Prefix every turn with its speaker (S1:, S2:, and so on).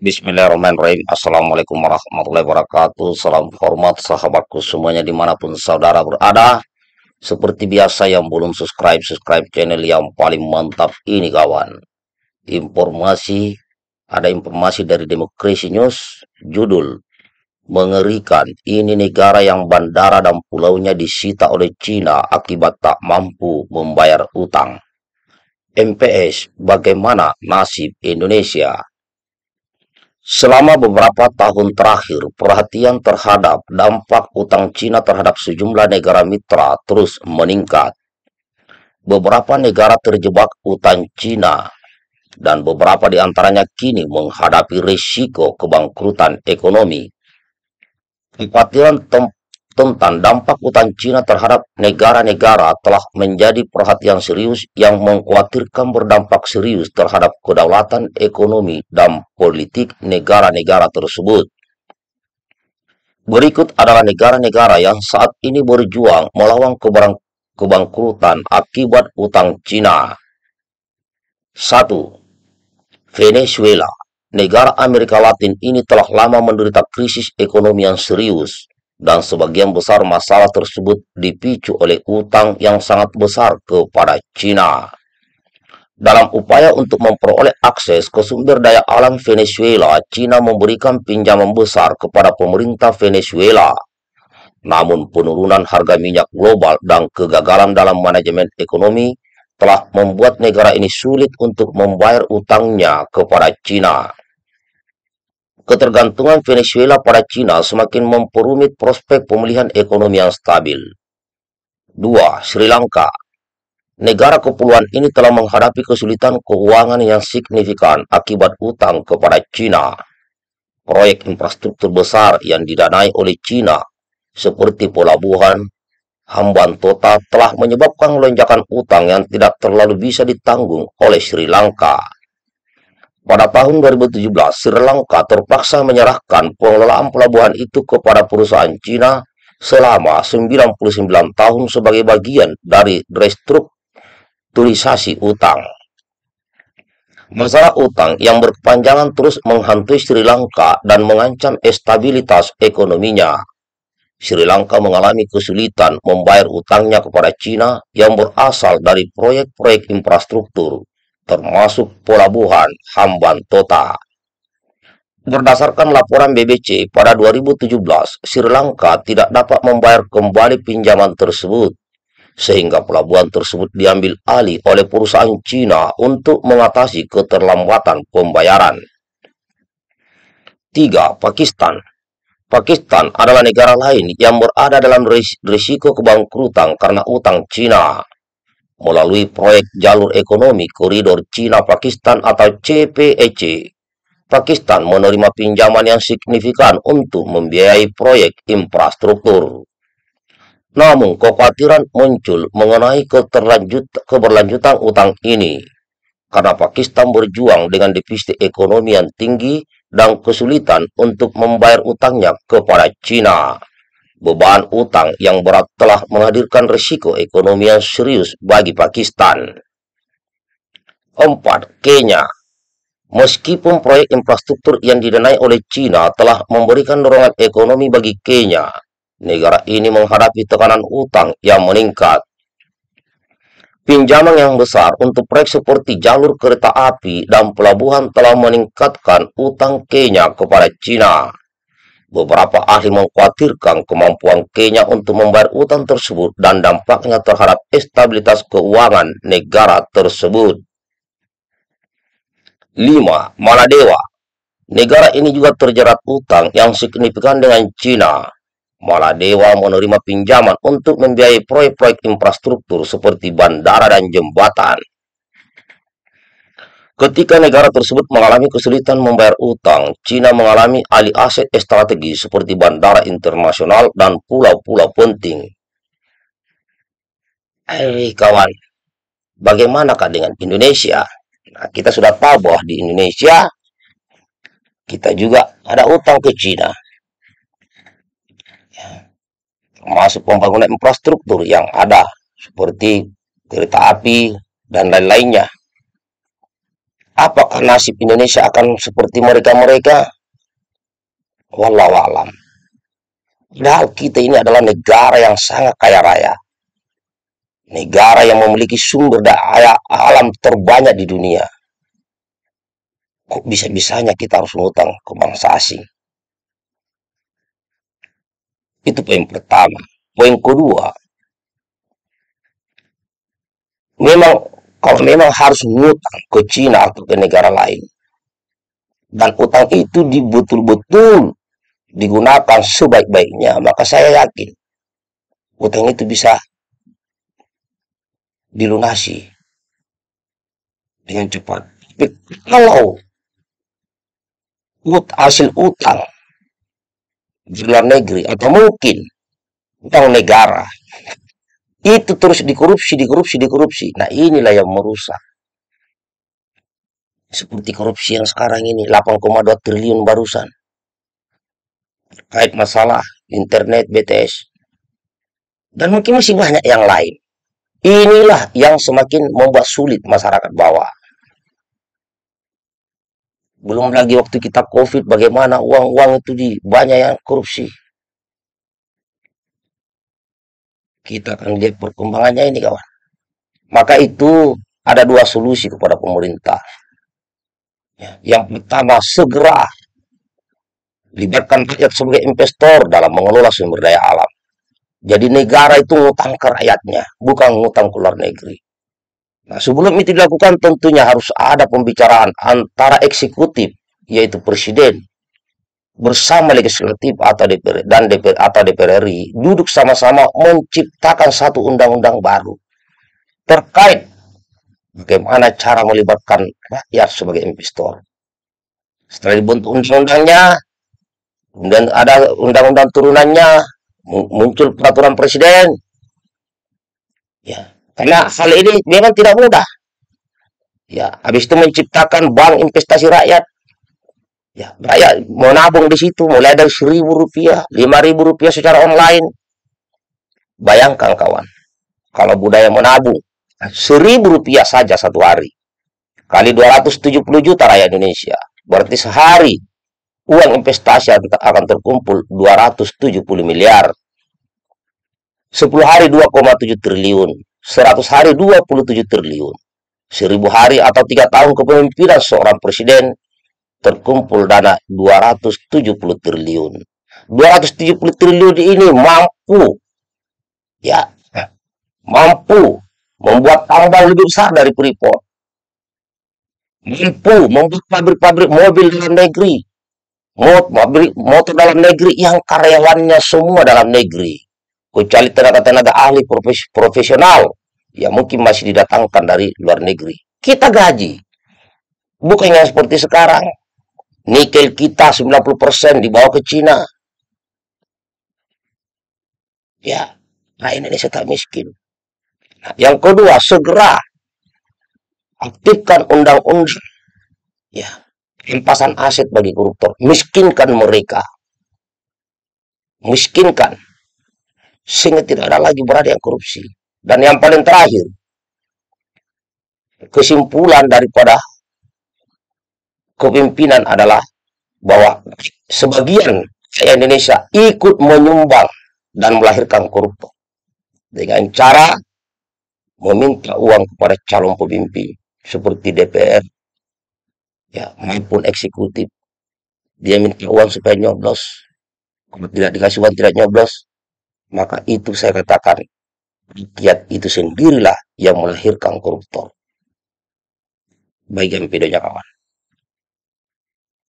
S1: Bismillahirrahmanirrahim Assalamualaikum warahmatullahi wabarakatuh Salam hormat sahabatku semuanya dimanapun saudara berada Seperti biasa yang belum subscribe Subscribe channel yang paling mantap ini kawan Informasi Ada informasi dari Demokrasi News Judul Mengerikan Ini negara yang bandara dan pulaunya disita oleh Cina Akibat tak mampu membayar utang MPS bagaimana nasib Indonesia. Selama beberapa tahun terakhir, perhatian terhadap dampak utang Cina terhadap sejumlah negara mitra terus meningkat. Beberapa negara terjebak utang Cina dan beberapa di antaranya kini menghadapi risiko kebangkrutan ekonomi. Kekhawatiran tentang dampak utang Cina terhadap negara-negara telah menjadi perhatian serius yang mengkhawatirkan berdampak serius terhadap kedaulatan ekonomi dan politik negara-negara tersebut. Berikut adalah negara-negara yang saat ini berjuang melawan kebangkrutan akibat utang Cina. 1. Venezuela Negara Amerika Latin ini telah lama menderita krisis ekonomi yang serius dan sebagian besar masalah tersebut dipicu oleh utang yang sangat besar kepada China. Dalam upaya untuk memperoleh akses ke sumber daya alam Venezuela, China memberikan pinjaman besar kepada pemerintah Venezuela. Namun penurunan harga minyak global dan kegagalan dalam manajemen ekonomi telah membuat negara ini sulit untuk membayar utangnya kepada China. Ketergantungan Venezuela pada China semakin memperumit prospek pemulihan ekonomi yang stabil. 2. Sri Lanka Negara kepulauan ini telah menghadapi kesulitan keuangan yang signifikan akibat utang kepada China. Proyek infrastruktur besar yang didanai oleh China, seperti pelabuhan, hamban total telah menyebabkan lonjakan utang yang tidak terlalu bisa ditanggung oleh Sri Lanka. Pada tahun 2017, Sri Lanka terpaksa menyerahkan pengelolaan pelabuhan itu kepada perusahaan Cina selama 99 tahun sebagai bagian dari restrukturisasi utang. Masalah utang yang berkepanjangan terus menghantui Sri Lanka dan mengancam stabilitas ekonominya. Sri Lanka mengalami kesulitan membayar utangnya kepada Cina yang berasal dari proyek-proyek infrastruktur termasuk pelabuhan Hambantota. Berdasarkan laporan BBC, pada 2017, Sri Lanka tidak dapat membayar kembali pinjaman tersebut, sehingga pelabuhan tersebut diambil alih oleh perusahaan Cina untuk mengatasi keterlambatan pembayaran. 3. Pakistan Pakistan adalah negara lain yang berada dalam risiko kebangkrutan karena utang Cina melalui proyek jalur ekonomi koridor Cina-Pakistan atau CPEC. E Pakistan menerima pinjaman yang signifikan untuk membiayai proyek infrastruktur. Namun, kekhawatiran muncul mengenai keterlanjutan keberlanjutan utang ini karena Pakistan berjuang dengan defisit ekonomi yang tinggi dan kesulitan untuk membayar utangnya kepada Cina. Beban utang yang berat telah menghadirkan risiko ekonomi yang serius bagi Pakistan. 4. Kenya Meskipun proyek infrastruktur yang didanai oleh China telah memberikan dorongan ekonomi bagi Kenya, negara ini menghadapi tekanan utang yang meningkat. Pinjaman yang besar untuk proyek seperti jalur kereta api dan pelabuhan telah meningkatkan utang Kenya kepada China. Beberapa ahli mengkhawatirkan kemampuan Kenya untuk membayar utang tersebut dan dampaknya terhadap stabilitas keuangan negara tersebut. 5. Maladewa Negara ini juga terjerat utang yang signifikan dengan China. Maladewa menerima pinjaman untuk membiayai proyek-proyek infrastruktur seperti bandara dan jembatan. Ketika negara tersebut mengalami kesulitan membayar utang, Cina mengalami alih aset strategi seperti bandara internasional dan pulau-pulau penting. Eh kawan, bagaimanakah dengan Indonesia? Nah, kita sudah tahu bahwa di Indonesia kita juga ada utang ke Cina. Ya, termasuk pembangunan infrastruktur yang ada seperti kereta api dan lain-lainnya apakah nasib Indonesia akan seperti mereka-mereka? Wallahualam. Padahal kita ini adalah negara yang sangat kaya raya. Negara yang memiliki sumber daya alam terbanyak di dunia. Kok bisa-bisanya kita harus ngutang ke bangsa asing? Itu poin pertama. Poin kedua, memang kalau memang harus ngutang ke Cina atau ke negara lain. Dan utang itu dibetul-betul digunakan sebaik-baiknya, maka saya yakin utang itu bisa dilunasi dengan cepat. Tapi kalau ut hasil utang di luar negeri atau mungkin utang negara itu terus dikorupsi, dikorupsi, dikorupsi. Nah inilah yang merusak. Seperti korupsi yang sekarang ini, 8,2 triliun barusan. Kait masalah internet BTS. Dan mungkin masih banyak yang lain. Inilah yang semakin membuat sulit masyarakat bawah. Belum lagi waktu kita COVID, bagaimana uang-uang itu di banyak yang korupsi. Kita akan lihat perkembangannya ini kawan. Maka itu ada dua solusi kepada pemerintah. Ya, yang pertama, segera libatkan rakyat sebagai investor dalam mengelola sumber daya alam. Jadi negara itu ngutang ke rakyatnya, bukan ngutang ke luar negeri. Nah, sebelum itu dilakukan tentunya harus ada pembicaraan antara eksekutif, yaitu presiden, bersama legislatif atau DPR dan DPR atau DPR RI duduk sama-sama menciptakan satu undang-undang baru terkait bagaimana cara melibatkan rakyat sebagai investor. Setelah dibentuk undang-undangnya, kemudian ada undang-undang turunannya, muncul peraturan presiden. Ya, karena hal ini memang tidak mudah. Ya, habis itu menciptakan bank investasi rakyat Ya, saya mau nabung di situ mulai dari seribu rupiah, lima ribu rupiah secara online. Bayangkan kawan, kalau budaya menabung, nah, seribu rupiah saja satu hari. Kali 270 juta rakyat Indonesia. Berarti sehari uang investasi akan terkumpul 270 miliar. 10 hari 2,7 triliun. 100 hari 27 triliun. 1000 hari atau tiga tahun kepemimpinan seorang presiden terkumpul dana 270 triliun. 270 triliun ini mampu ya mampu membuat tambang lebih besar dari Freeport. Mampu membuat pabrik-pabrik mobil dalam negeri. Mobil, motor dalam negeri yang karyawannya semua dalam negeri. Kecuali tenaga-tenaga ahli profes, profesional yang mungkin masih didatangkan dari luar negeri. Kita gaji. Bukan yang seperti sekarang. Nikel kita 90% dibawa ke Cina. Ya, nah Indonesia tak miskin. Nah, yang kedua, segera aktifkan undang-undang ya impasan aset bagi koruptor, miskinkan mereka. Miskinkan sehingga tidak ada lagi berada yang korupsi. Dan yang paling terakhir, kesimpulan daripada kepemimpinan adalah bahwa sebagian Indonesia ikut menyumbang dan melahirkan koruptor dengan cara meminta uang kepada calon pemimpin seperti DPR ya maupun eksekutif dia minta uang supaya nyoblos kalau tidak dikasih uang tidak nyoblos maka itu saya katakan rakyat itu sendirilah yang melahirkan koruptor bagian videonya kawan